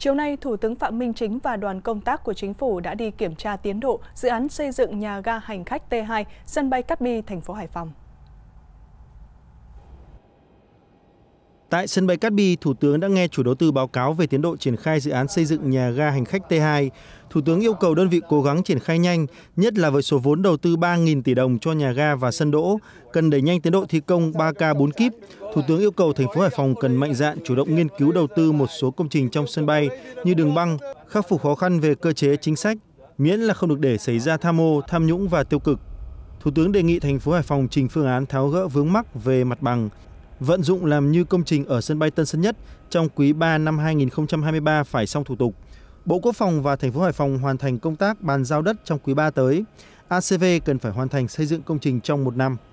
Chiều nay, Thủ tướng Phạm Minh Chính và đoàn công tác của chính phủ đã đi kiểm tra tiến độ dự án xây dựng nhà ga hành khách T2 sân bay Cát Bi, thành phố Hải Phòng. Tại sân bay Cát Bi, Thủ tướng đã nghe chủ đầu tư báo cáo về tiến độ triển khai dự án xây dựng nhà ga hành khách T2. Thủ tướng yêu cầu đơn vị cố gắng triển khai nhanh, nhất là với số vốn đầu tư 3.000 tỷ đồng cho nhà ga và sân đỗ, cần đẩy nhanh tiến độ thi công 3K 4 kíp. Thủ tướng yêu cầu thành phố Hải Phòng cần mạnh dạn chủ động nghiên cứu đầu tư một số công trình trong sân bay như đường băng, khắc phục khó khăn về cơ chế chính sách, miễn là không được để xảy ra tham ô, tham nhũng và tiêu cực. Thủ tướng đề nghị thành phố Hải Phòng trình phương án tháo gỡ vướng mắc về mặt bằng, vận dụng làm như công trình ở sân bay Tân Sơn Nhất trong quý 3 năm 2023 phải xong thủ tục. Bộ Quốc phòng và thành phố Hải Phòng hoàn thành công tác bàn giao đất trong quý 3 tới. ACV cần phải hoàn thành xây dựng công trình trong một năm.